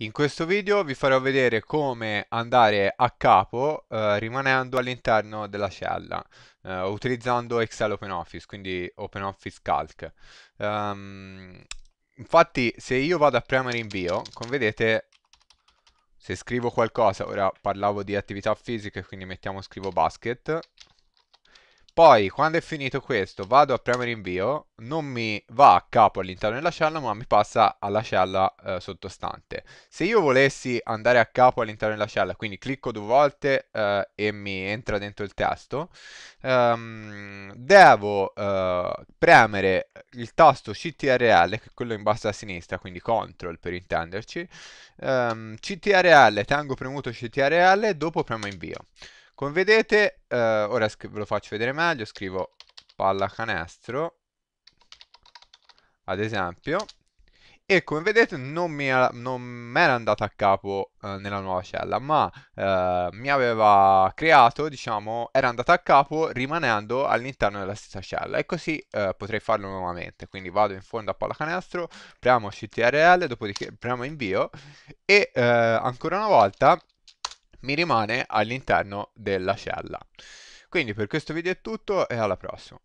In questo video vi farò vedere come andare a capo eh, rimanendo all'interno della cella eh, utilizzando Excel OpenOffice, quindi OpenOffice Calc. Um, infatti se io vado a premere invio, come vedete se scrivo qualcosa, ora parlavo di attività fisiche quindi mettiamo scrivo basket poi, quando è finito questo, vado a premere invio, non mi va a capo all'interno della cella, ma mi passa alla cella eh, sottostante. Se io volessi andare a capo all'interno della cella, quindi clicco due volte eh, e mi entra dentro il testo, ehm, devo eh, premere il tasto CTRL, che è quello in basso a sinistra, quindi CTRL per intenderci, ehm, CTRL, tengo premuto CTRL, e dopo premo invio. Come vedete, eh, ora ve lo faccio vedere meglio, scrivo pallacanestro, ad esempio, e come vedete non mi era, non era andata a capo eh, nella nuova cella, ma eh, mi aveva creato, diciamo, era andata a capo rimanendo all'interno della stessa cella. E così eh, potrei farlo nuovamente. Quindi vado in fondo a pallacanestro, premo CTRL, dopodiché premo invio e eh, ancora una volta mi rimane all'interno della cella. Quindi per questo video è tutto e alla prossima.